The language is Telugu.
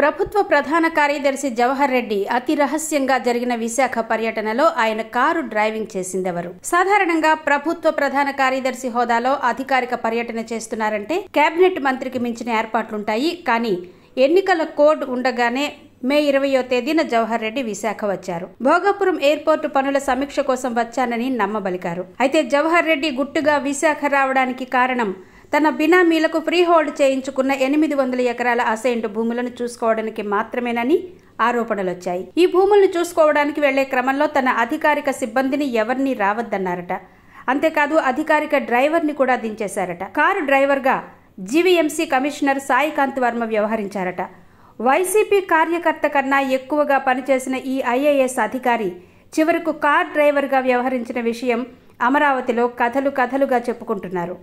ప్రభుత్వ ప్రధాన కార్యదర్శి జవహర్ రెడ్డి అతి రహస్యంగా జరిగిన విశాఖ పర్యటనలో ఆయన కారు డ్రైవింగ్ చేసిందెవరు సాధారణంగా ప్రభుత్వ ప్రధాన కార్యదర్శి హోదాలో అధికారిక పర్యటన చేస్తున్నారంటే కేబినెట్ మంత్రికి మించిన ఏర్పాట్లుంటాయి కానీ ఎన్నికల కోడ్ ఉండగానే మే ఇరవయో తేదీన జవహర్ రెడ్డి విశాఖ వచ్చారు భోగాపురం ఎయిర్పోర్టు పనుల సమీక్ష కోసం వచ్చానని నమ్మబలికారు అయితే జవహర్ రెడ్డి గుట్టుగా విశాఖ రావడానికి కారణం తన బినామీలకు ఫ్రీహోల్డ్ చేయించుకున్న ఎనిమిది వందల ఎకరాల అసైన్డ్ భూములను చూసుకోవడానికి మాత్రమేనని ఆరోపణలు వచ్చాయి ఈ భూములను చూసుకోవడానికి వెళ్లే క్రమంలో తన అధికారిక సిబ్బందిని ఎవరిని రావద్దన్నారట అంతేకాదు అధికారిక డ్రైవర్ని కూడా దించేశారట కారు డ్రైవర్గా జీవీఎంసీ కమిషనర్ సాయికాంత్ వర్మ వ్యవహరించారట వైసీపీ కార్యకర్త కన్నా ఎక్కువగా పనిచేసిన ఈ ఐఏఎస్ అధికారి చివరకు కార్ డ్రైవర్గా వ్యవహరించిన విషయం అమరావతిలో కథలు కథలుగా చెప్పుకుంటున్నారు